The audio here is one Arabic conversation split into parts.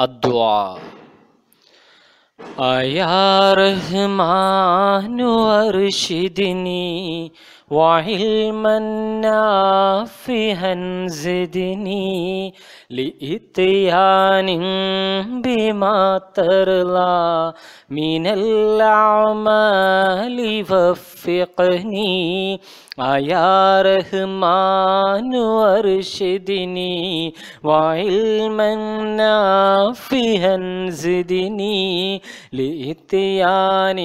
الدعاء اہ رحمان ورشدنی وعلما نافعا زدني لإتيان بما ترلا من الأعمال وفقني يا رحمن وارشدني وعلما نافعا زدني لإتيان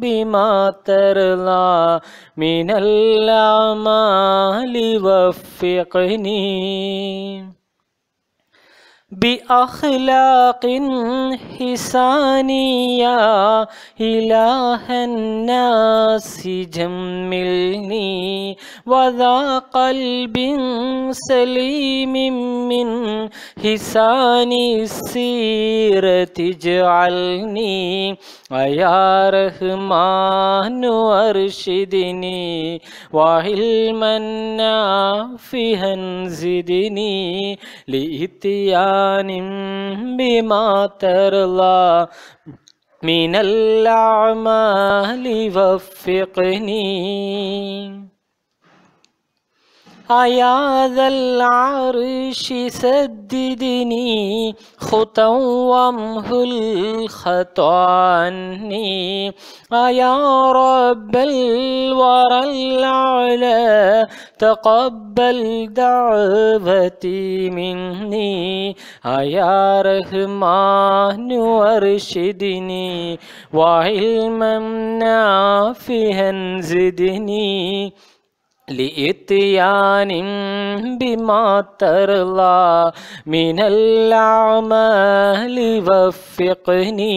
بما ترلا من من الأعمال وفقني بأخلاق حسانية إله الناس جملني وذا قلب سليم من حسان السيرة اجعلني يا رحمن وارشدني وعلما نافعا زدني لإتيان بما ترضى من الأعمال وفقني يا ذا العرش سددني خطا وامه الخطا عني يا رب الورى الاعلى تقبل دعوتي مني يا رحمن وارشدني وعلما نافيا زدني لإتيان بما ترضى من الأعمال وفقني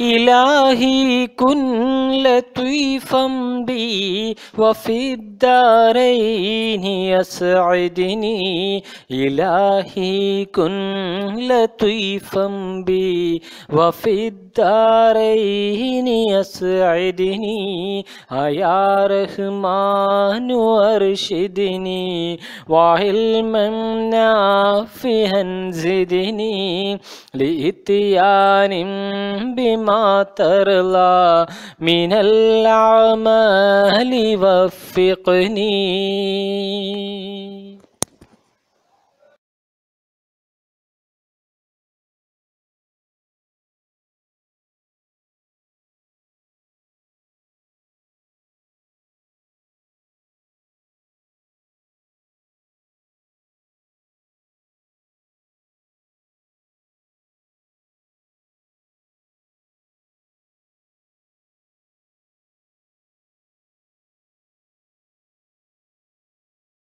إلهي كن لطيفا بي وفي الدارين يسعدني إلهي كن لطيفا بي وفي الدارين يسعدني يا رحمن وارشدني وعلما نافيا زدني لإتيان بما ما ترضى من الأعمال وفقني